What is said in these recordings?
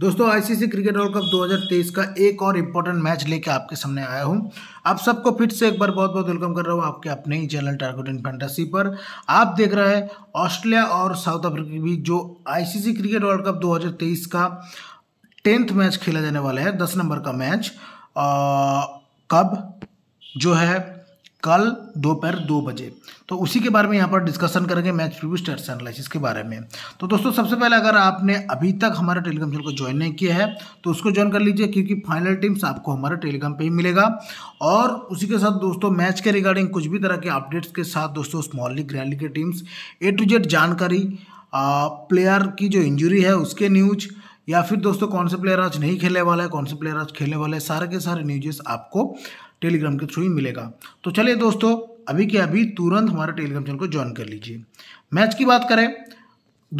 दोस्तों ICC cricket world cup 2023 का एक और इम्पोर्टेंट मैच लेके आपके सामने आया हूँ आप सबको फिर से एक बार बहुत बहुत वेलकम कर रहा हूँ आपके अपने ही चैनल इन फैंटेसी पर आप देख रहे हैं ऑस्ट्रेलिया और साउथ अफ्रीका के बीच जो आईसीसी क्रिकेट वर्ल्ड कप 2023 का टेंथ मैच खेला जाने वाला है दस नंबर का मैच आ, कब जो है कल दोपहर दो, दो बजे तो उसी के बारे में यहाँ पर डिस्कशन करेंगे मैच प्रीव्यू स्टेट्स एनालिसिस के बारे में तो दोस्तों सबसे पहले अगर आपने अभी तक हमारे टेलीग्राम चैनल को ज्वाइन नहीं किया है तो उसको ज्वाइन कर लीजिए क्योंकि फाइनल टीम्स आपको हमारे टेलीग्राम पे ही मिलेगा और उसी के साथ दोस्तों मैच के रिगार्डिंग कुछ भी तरह के अपडेट्स के साथ दोस्तों small league grand league teams A to Z जानकारी प्लेयर की जो इंजुरी है उसके न्यूज़ या फिर दोस्तों कौन से प्लेयर आज नहीं खेलने वाला है कौन से प्लेयर आज खेलने वाले हैं सारे के सारे न्यूजेस आपको टेलीग्राम के थ्रू ही मिलेगा तो चलिए दोस्तों अभी के अभी तुरंत हमारे टेलीग्राम चैनल को ज्वाइन कर लीजिए मैच की बात करें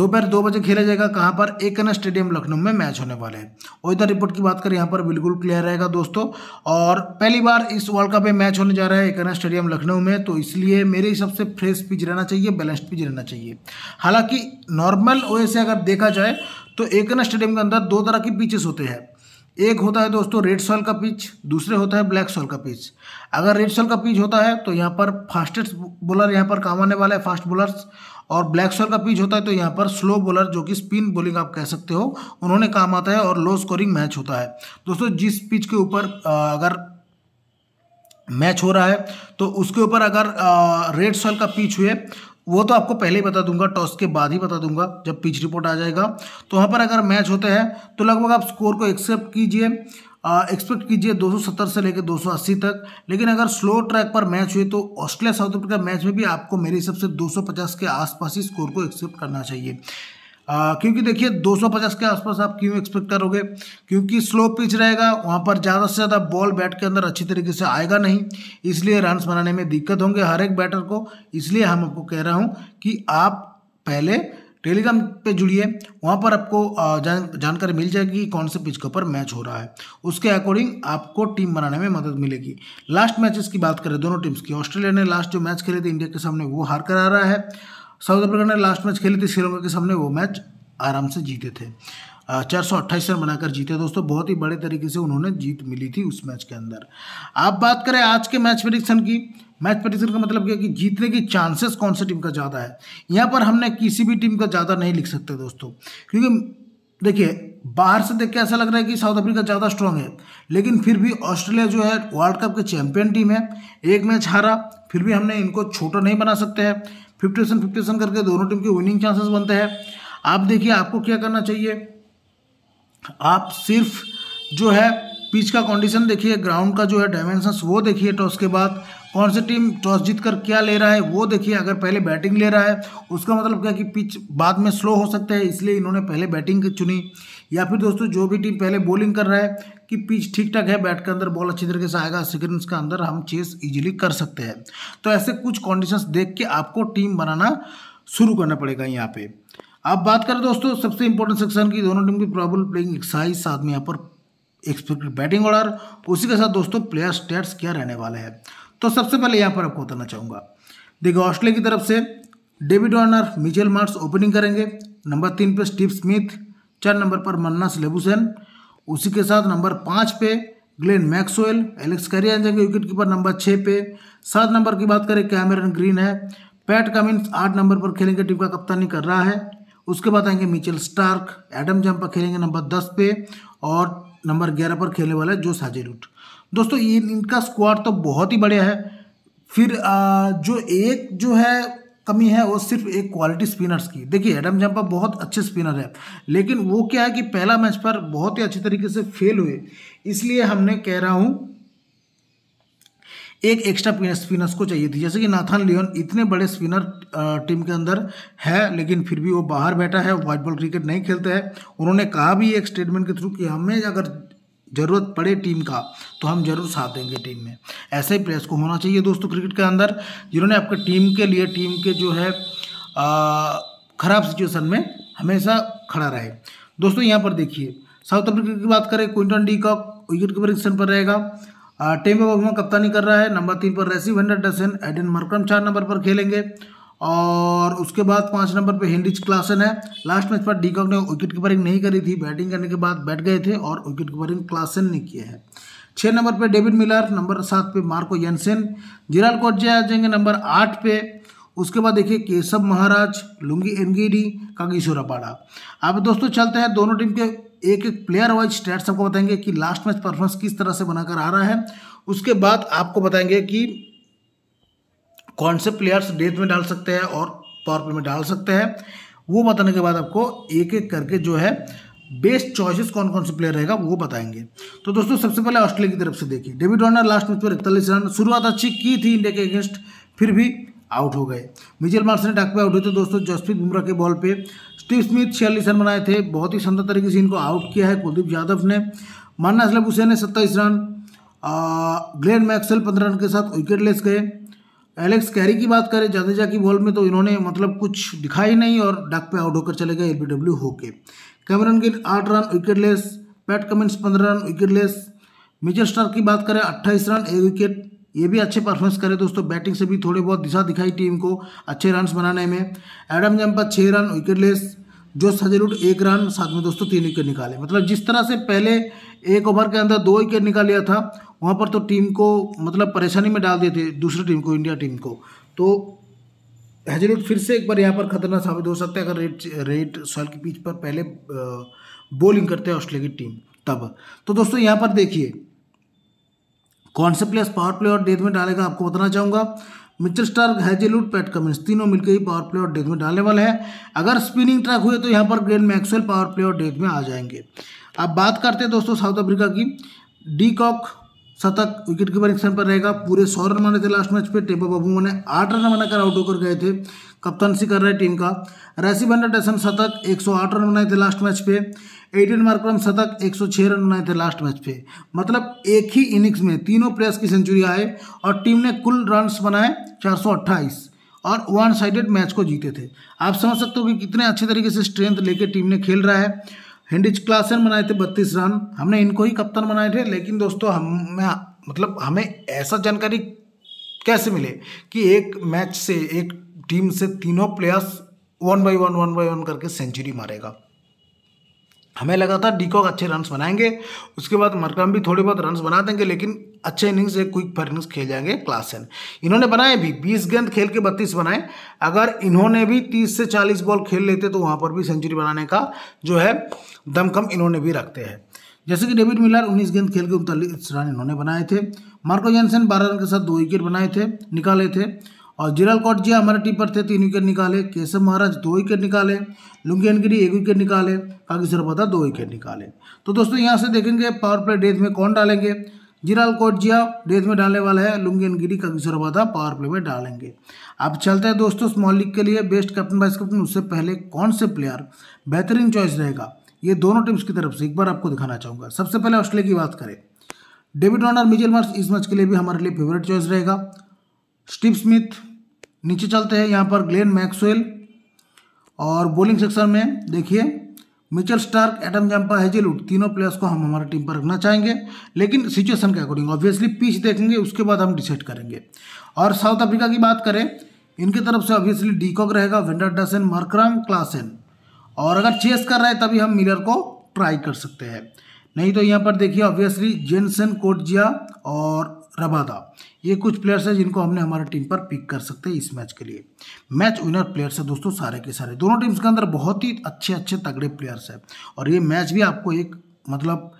दोपहर दो बजे खेला जाएगा कहाँ पर एक एन स्टेडियम लखनऊ में मैच होने हैं और इधर रिपोर्ट की बात करें यहाँ पर बिल्कुल क्लियर रहेगा दोस्तों और पहली बार इस वर्ल्ड कप में मैच होने जा रहा है एक एन स्टेडियम लखनऊ में तो इसलिए मेरे हिसाब से फ्रेश पिच रहना चाहिए बैलेंस्ड पिच रहना चाहिए हालांकि नॉर्मल वे से अगर देखा जाए तो एक स्टेडियम के अंदर दो तरह के पिचेस होते हैं एक होता है दोस्तों रेड सॉल का पिच दूसरे होता है ब्लैक सॉल का पिच अगर रेड सॉल का पिच होता है तो यहाँ पर फास्टेस्ट बॉलर यहाँ पर काम आने वाला है फास्ट बॉलर्स और ब्लैक सॉल का पिच होता है तो यहाँ पर स्लो बॉलर जो कि स्पिन बॉलिंग आप कह सकते हो उन्होंने काम आता है और लो स्कोरिंग मैच होता है दोस्तों जिस पिच के ऊपर अगर मैच हो रहा है तो उसके ऊपर अगर रेड सॉल का पिच हुए वो तो आपको पहले ही बता दूंगा टॉस के बाद ही बता दूंगा जब पिच रिपोर्ट आ जाएगा तो वहाँ पर अगर मैच होते हैं तो लगभग आप स्कोर को एक्सेप्ट कीजिए एक्सपेक्ट कीजिए 270 से लेकर 280 तक लेकिन अगर स्लो ट्रैक पर मैच हुए तो ऑस्ट्रेलिया साउथ अफ्रीका मैच में भी आपको मेरे हिसाब से 250 के आसपास ही स्कोर को एक्सेप्ट करना चाहिए आ, क्योंकि देखिए 250 के आसपास आप क्यों एक्सपेक्ट करोगे क्योंकि स्लो पिच रहेगा वहाँ पर ज़्यादा से ज़्यादा बॉल बैट के अंदर अच्छी तरीके से आएगा नहीं इसलिए रन्स बनाने में दिक्कत होंगे हर एक बैटर को इसलिए हम आपको कह रहा हूँ कि आप पहले टेलीग्राम पे जुड़िए वहाँ पर आपको जान जानकारी मिल जाएगी कि कौन से पिच के ऊपर मैच हो रहा है उसके अकॉर्डिंग आपको टीम बनाने में मदद मिलेगी लास्ट मैचेस की बात करें दोनों टीम्स की ऑस्ट्रेलिया ने लास्ट जो मैच खेले थे इंडिया के सामने वो हार कर आ रहा है साउथ अफ्रीका ने लास्ट मैच खेली थी श्रीलंका के सामने वो मैच आराम से जीते थे चार सौ अट्ठाईस रन बनाकर जीते दोस्तों बहुत ही बड़े तरीके से उन्होंने जीत मिली थी उस मैच के अंदर आप बात करें आज के मैच प्रिडिक्शन की मैच प्रिडिक्शन का मतलब क्या कि जीतने की चांसेस कौन से टीम का ज़्यादा है यहाँ पर हमने किसी भी टीम का ज़्यादा नहीं लिख सकते दोस्तों क्योंकि देखिए बाहर से देख के ऐसा लग रहा है कि साउथ अफ्रीका ज़्यादा स्ट्रांग है लेकिन फिर भी ऑस्ट्रेलिया जो है वर्ल्ड कप के चैंपियन टीम है एक मैच हारा फिर भी हमने इनको छोटा नहीं बना सकते हैं फिफ्टी परसेंट फिफ्टी परसेंट करके दोनों टीम के विनिंग चांसेस बनते हैं आप देखिए आपको क्या करना चाहिए आप सिर्फ जो है पिच का कंडीशन देखिए ग्राउंड का जो है डायमेंशंस वो देखिए टॉस के बाद कौन सी टीम टॉस जीत कर क्या ले रहा है वो देखिए अगर पहले बैटिंग ले रहा है उसका मतलब क्या कि पिच बाद में स्लो हो सकता है इसलिए इन्होंने पहले बैटिंग चुनी या फिर दोस्तों जो भी टीम पहले बॉलिंग कर रहा है कि पिच ठीक ठाक है बैट के अंदर बॉल अच्छी तरीके से आएगा स्क्रीन के अंदर हम चेस इजीली कर सकते हैं तो ऐसे कुछ कंडीशंस देख के आपको टीम बनाना शुरू करना पड़ेगा यहाँ पे अब बात करें दोस्तों सबसे इंपॉर्टेंट सेक्शन की दोनों टीम की प्रॉबल प्लेइंग एक्साइज साथ में यहाँ पर एक्सपेक्टेड बैटिंग ऑर्डर उसी के साथ दोस्तों प्लेयर स्टेट्स क्या रहने वाले हैं तो सबसे पहले यहाँ पर आपको बताना चाहूँगा देखिए ऑस्ट्रेलिया की तरफ से David Warner Mitchell Marsh opening करेंगे नंबर तीन पर स्टीव स्मिथ चार नंबर पर मन्ना सलेबुसन उसी के साथ नंबर पाँच पे ग्लेन मैक्सवेल एलेक्स करियर जाएंगे विकेट कीपर नंबर छः पे सात नंबर की बात करें कैमरन ग्रीन है पैट कमिंस आठ नंबर पर खेलेंगे टीम का कप्तानी कर रहा है उसके बाद आएंगे मिचेल स्टार्क एडम जंपर खेलेंगे नंबर दस पे और नंबर ग्यारह पर खेलने वाला है जोस हाजिरूट दोस्तों इन इनका स्क्वाड तो बहुत ही बढ़िया है फिर जो एक जो है कमी है वो सिर्फ एक क्वालिटी स्पिनर्स की देखिए एडम जंपा बहुत अच्छे स्पिनर है लेकिन वो क्या है कि पहला मैच पर बहुत ही अच्छे तरीके से फेल हुए इसलिए हमने कह रहा हूँ एक एक्स्ट्रा स्पिनर्स को चाहिए थी जैसे कि नाथन लियोन इतने बड़े स्पिनर टीम के अंदर है लेकिन फिर भी वो बाहर बैठा है वाइट बॉल क्रिकेट नहीं खेलते हैं उन्होंने कहा भी एक स्टेटमेंट के थ्रू कि हमें अगर ज़रूरत पड़े टीम का तो हम जरूर साथ देंगे टीम में ऐसे ही प्लेयर्स को होना चाहिए दोस्तों क्रिकेट के अंदर जिन्होंने आपके टीम के लिए टीम के जो है ख़राब सिचुएसन में हमेशा खड़ा रहे दोस्तों यहाँ पर देखिए साउथ अफ्रीका की बात करें Quinton de Kock wicket keeper action पर रहेगा टीम बगमा कप्तानी कर रहा है नंबर तीन पर रेसिव हंड्रेड डसन एडन मरकम चार नंबर पर खेलेंगे और उसके बाद पाँच नंबर पे हेनरिच क्लासन है लास्ट मैच पर डीकॉक ने विकेट कीपरिंग नहीं करी थी बैटिंग करने के बाद बैठ गए थे और विकेट कीपरिंग क्लासन ने किया है छः नंबर पे डेविड मिलर नंबर सात पे मार्को यनसेन जिराल जे आ जाएंगे नंबर आठ पे उसके बाद देखिए केशव महाराज लुंगी एनगिरी कागीश्वर अपाड़ा अब दोस्तों चलते हैं दोनों टीम के एक एक प्लेयर वाइज स्टैट्स आपको बताएंगे कि लास्ट मैच परफॉर्मेंस किस तरह से बनाकर आ रहा है उसके बाद आपको बताएंगे कि कौन से प्लेयर्स डेथ में डाल सकते हैं और पावर प्ले में डाल सकते हैं वो बताने के बाद आपको एक एक करके जो है बेस्ट चॉइसेस कौन कौन से प्लेयर रहेगा वो बताएंगे तो दोस्तों सबसे पहले ऑस्ट्रेलिया की तरफ से देखिए डेविड वार्नर लास्ट मैच पर इकतालीस रन शुरुआत अच्छी की थी इंडिया के अगेंस्ट फिर भी आउट हो गए मिचेल मार्स ने डाक पे आउट हुए थे दोस्तों जसप्रीत बुमराह के बॉल पे स्टीव स्मिथ छियालीस रन बनाए थे बहुत ही शानदार तरीके से इनको आउट किया है कुलदीप यादव ने मानना असलब हुसैन ने सत्ताईस रन ग्लेन मैक्सल पंद्रह रन के साथ विकेट लेस गए एलेक्स कैरी की बात करें जडेजा की बॉल में तो इन्होंने मतलब कुछ दिखाई नहीं और डक पे आउट होकर चले गए एल होके कैमरन गिल आठ run wicket less Pat Cummins पंद्रह run wicket less Mitchell Starc की बात करें अट्ठाईस रन एक विकेट ये भी अच्छे परफॉर्मेंस करे दोस्तों बैटिंग से भी थोड़े बहुत दिशा दिखाई टीम को अच्छे रन बनाने में एडम जम्पा छः रन विकेट लेस जो सजे रूट एक रन साथ में दोस्तों तीन विकेट निकाले मतलब जिस तरह से पहले एक ओवर के अंदर दो विकेट निकाल लिया था वहाँ पर तो टीम को मतलब परेशानी में डाल दिए थे दूसरी टीम को इंडिया टीम को तो हेजलवुड फिर से एक बार यहाँ पर खतरनाक साबित हो सकता है अगर रेड रेड सॉइल की पिच पर पहले बॉलिंग करते हैं ऑस्ट्रेलिया की टीम तब तो दोस्तों यहाँ पर देखिए कौन से प्लेयर्स पावर प्लेयर और डेथ में डालेगा आपको बताना चाहूँगा Mitchell Starc Hazlewood Pat Cummins तीनों मिलकर ही पावर प्ले और डेथ में डालने वाले हैं अगर स्पिनिंग ट्रैक हुए तो यहाँ पर ग्रेन मैक्सवेल पावर प्ले और डेथ में आ जाएंगे अब बात करते हैं दोस्तों साउथ अफ्रीका की डी कॉक शतक विकेट कीपर एक्शन पर रहेगा पूरे सौ रन मारे थे लास्ट मैच पे टेबा बाबू ने आठ रन बनाकर आउट होकर गए थे कप्तानसी कर रहे टीम का रैसी बंडर टेसन शतक एक रन बनाए थे लास्ट मैच पे एटीन मार्क्रम शतक 106 रन बनाए थे लास्ट मैच पे मतलब एक ही इनिंग्स में तीनों प्लेयर्स की सेंचुरी आए और टीम ने कुल रन बनाए चार और वन साइडेड मैच को जीते थे आप समझ सकते हो कि कितने अच्छे तरीके से स्ट्रेंथ लेके टीम ने खेल रहा है हिंडिज क्लासन बनाए थे बत्तीस रन हमने इनको ही कप्तान बनाए थे लेकिन दोस्तों हम मतलब हमें ऐसा जानकारी कैसे मिले कि एक मैच से एक टीम से तीनों players one by one one by one करके सेंचुरी मारेगा हमें लगा था डीकॉक अच्छे रन्स बनाएंगे उसके बाद मरकम भी थोड़े बहुत रन्स बना देंगे लेकिन अच्छे इनिंग्स एक क्विक फायर इनिंग्स खेल जाएंगे क्लासन इन्होंने बनाए भी 20 गेंद खेल के 32 बनाए अगर इन्होंने भी 30 से 40 बॉल खेल लेते तो वहाँ पर भी सेंचुरी बनाने का जो है दमकम इन्होंने भी रखते हैं जैसे कि डेविड मिलर उन्नीस गेंद खेल के उनतालीस रन इन्होंने बनाए थे मार्को जैनसन बारह रन के साथ दो विकेट बनाए थे निकाले थे और जिरल कॉट जी हमारे टीम पर थे तीन विकेट निकाले केशव महाराज दो विकेट निकाले एनगिरी एक विकेट निकाले काकी सरपदा दो विकेट निकाले तो दोस्तों यहाँ से देखेंगे पावर प्ले डेथ में कौन डालेंगे जिराल कोटजिया डेथ में डालने वाला है लुंगेनगिरी कागेश्वर पता पावर प्ले में डालेंगे अब चलते हैं दोस्तों स्मॉल लीग के लिए बेस्ट कैप्टन वाइस कैप्टन उससे पहले कौन से प्लेयर बेहतरीन चॉइस रहेगा ये दोनों टीम्स की तरफ से एक बार आपको दिखाना चाहूँगा सबसे पहले ऑस्ट्रेलिया की बात करें डेविड वॉर्नर मिजिल मार्स इस मैच के लिए भी हमारे लिए फेवरेट चॉइस रहेगा स्टीव स्मिथ नीचे चलते हैं यहाँ पर ग्लेन मैक्सवेल और बॉलिंग सेक्शन में देखिए Mitchell Starc Adam Zampa Hazlewood तीनों प्लेयर्स को हम हमारे टीम पर रखना चाहेंगे लेकिन सिचुएशन के अकॉर्डिंग ऑब्वियसली पिच देखेंगे उसके बाद हम डिसाइड करेंगे और साउथ अफ्रीका की बात करें इनकी तरफ से ऑब्वियसली डीकॉक रहेगा वेंडर डसन मरक्रम क्लासन और अगर चेस कर रहा है तभी हम मिलर को ट्राई कर सकते हैं नहीं तो यहाँ पर देखिए ऑब्वियसली जेनसन कोटजिया और रबादा ये कुछ प्लेयर्स हैं जिनको हमने हमारे टीम पर पिक कर सकते हैं इस मैच के लिए मैच विनर प्लेयर्स है दोस्तों सारे के सारे दोनों टीम्स के अंदर बहुत ही अच्छे अच्छे तगड़े प्लेयर्स हैं और ये मैच भी आपको एक मतलब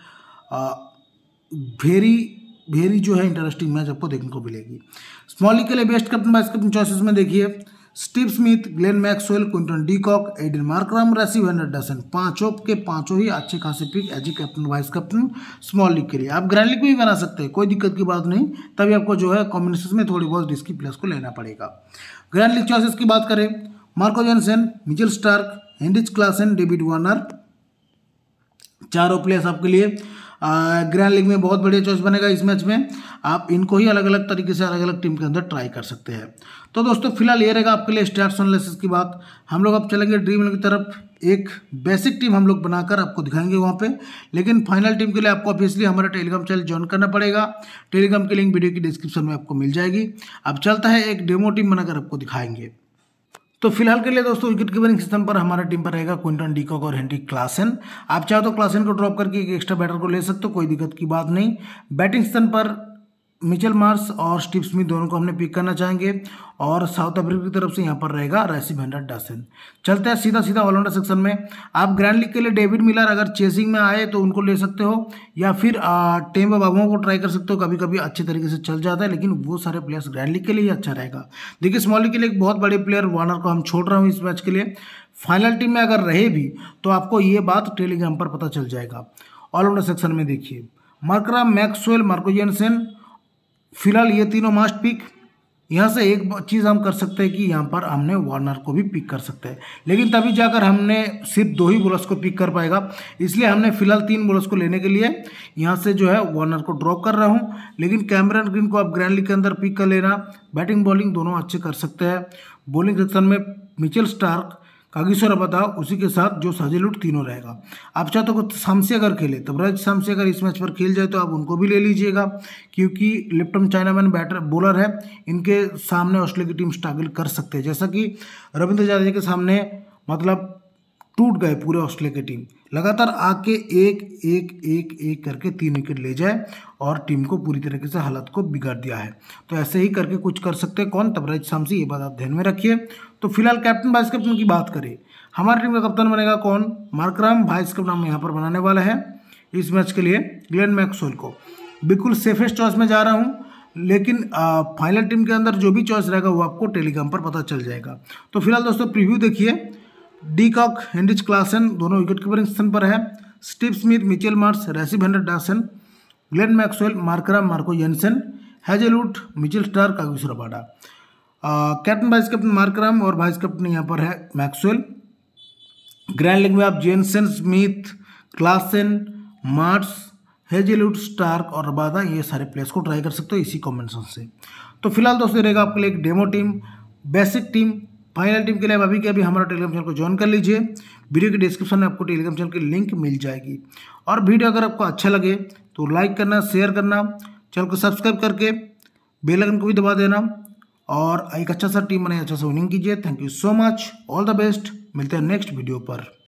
वेरी वेरी जो है इंटरेस्टिंग मैच आपको देखने को मिलेगी स्मॉली के लिए best captain vice captain choices में देखिए Steve Smith Glenn Maxwell Quinton de Kock Aiden Markram Rassie van der Dussen पांचों के पांचों ही अच्छे खासे pick as a captain vice captain small league के लिए आप ग्रैंड लीग में भी बना सकते हैं कोई दिक्कत की बात नहीं तभी आपको जो है कॉम्बिनेशन में थोड़ी बहुत रिस्की प्लेयर्स को लेना पड़ेगा ग्रैंड लीग चॉइसेस की बात करें Marco Jansen Mitchell Starc Heinrich Klaasen David Warner चारों प्लेयर्स आपके लिए ग्रैंड लीग में बहुत बढ़िया चॉइस बनेगा इस मैच में आप इनको ही अलग अलग तरीके से अलग अलग टीम के अंदर ट्राई कर सकते हैं तो दोस्तों फिलहाल ये रहेगा आपके लिए स्टार्स एनालिसिस की बात हम लोग अब चलेंगे ड्रीम लीग की तरफ एक बेसिक टीम हम लोग बनाकर आपको दिखाएंगे वहाँ पे लेकिन फाइनल टीम के लिए आपको ऑब्वियसली हमारा टेलीग्राम चैनल ज्वाइन करना पड़ेगा टेलीग्राम की लिंक वीडियो की डिस्क्रिप्शन में आपको मिल जाएगी अब चलता है एक डेमो टीम बनाकर आपको दिखाएंगे तो फिलहाल के लिए दोस्तों विकेट कीपरिंग सिस्टम पर हमारा टीम पर रहेगा क्विंटन डीकॉक और हेनरी क्लासन आप चाहो तो क्लासन को ड्रॉप करके एक एक्स्ट्रा बैटर को ले सकते हो कोई दिक्कत की बात नहीं बैटिंग स्तन पर मिचेल मार्स और स्टीव स्मिथ दोनों को हमने पिक करना चाहेंगे और साउथ अफ्रीका की तरफ से यहाँ पर रहेगा रैसी भंडर डासन चलते हैं सीधा सीधा ऑलराउंडर सेक्शन में आप ग्रैंड लीग के लिए डेविड मिलर अगर चेसिंग में आए तो उनको ले सकते हो या फिर टेम बाबुओं को ट्राई कर सकते हो कभी कभी अच्छे तरीके से चल जाता है लेकिन वो सारे प्लेयर्स ग्रैंड लीग के लिए अच्छा रहेगा देखिए स्मॉल लीग के लिए एक बहुत बड़े प्लेयर वार्नर को हम छोड़ रहा हूँ इस मैच के लिए फाइनल टीम में अगर रहे भी तो आपको ये बात टेलीग्राम पर पता चल जाएगा ऑलराउंडर सेक्शन में देखिए मार्करा मैक्सवेल मार्कोजेंसन फिलहाल ये तीनों मास्ट पिक यहाँ से एक चीज़ हम कर सकते हैं कि यहाँ पर हमने वार्नर को भी पिक कर सकते हैं लेकिन तभी जाकर हमने सिर्फ दो ही बोलर्स को पिक कर पाएगा इसलिए हमने फिलहाल तीन बोलर्स को लेने के लिए यहाँ से जो है वार्नर को ड्रॉप कर रहा हूँ लेकिन कैमरन ग्रीन को आप ग्रैंड लीग के अंदर पिक कर लेना बैटिंग बॉलिंग दोनों अच्छे कर सकते हैं बॉलिंग सेक्शन में मिचल स्टार्क कागेश्वर बताओ उसी के साथ जो लुट तीनों रहेगा आप चाहते हो तो शामसी अगर खेले तो ब्रज शामसी अगर इस मैच पर खेल जाए तो आप उनको भी ले लीजिएगा क्योंकि लिप्टम चाइनामैन बैटर बॉलर है इनके सामने ऑस्ट्रेलिया की टीम स्ट्रगल कर सकते हैं जैसा कि रविंद्र जाडेजा के सामने मतलब टूट गए पूरे ऑस्ट्रेलिया की टीम लगातार आके एक एक एक एक करके तीन विकेट ले जाए और टीम को पूरी तरीके से हालत को बिगाड़ दिया है तो ऐसे ही करके कुछ कर सकते हैं कौन तबराज शामसी ये बात आप ध्यान में रखिए तो फिलहाल कैप्टन वाइस कैप्टन की बात करें हमारी टीम का कप्तान बनेगा कौन मार्क्राम वाइस कैप्टन हम यहाँ पर बनाने वाला है इस मैच के लिए ग्लेन मैक्सोल को बिल्कुल सेफेस्ट चॉइस में जा रहा हूँ लेकिन फाइनल टीम के अंदर जो भी चॉइस रहेगा वो आपको टेलीग्राम पर पता चल जाएगा तो फिलहाल दोस्तों प्रीव्यू देखिए डी कॉक हेनरिच क्लासन दोनों विकेट कीपरिंग स्थान पर है Steve Smith Mitchell Marsh Rassie van der Dussen Glenn Maxwell Markram Marco Jansen Hazlewood Mitchell Starc Kagiso Rabada captain vice captain Markram और वाइस कैप्टन यहाँ पर है मैक्सवेल ग्रैंड लीग में आप Jansen Smith Klaasen Marsh Hazlewood Starc और Rabada ये सारे players को ट्राई कर सकते हो इसी कॉम्बिनेशन से तो फिलहाल दोस्तों रहेगा आपके लिए एक demo team basic team final team के लिए अभी के अभी हमारा टेलीग्राम चैनल को ज्वाइन कर लीजिए वीडियो के डिस्क्रिप्शन में आपको टेलीग्राम चैनल की लिंक मिल जाएगी और वीडियो अगर आपको अच्छा लगे तो लाइक करना शेयर करना चैनल को सब्सक्राइब करके बेलकन को भी दबा देना और एक अच्छा सा टीम बनाए अच्छा सा विनिंग कीजिए thank you so much all the best मिलते हैं नेक्स्ट वीडियो पर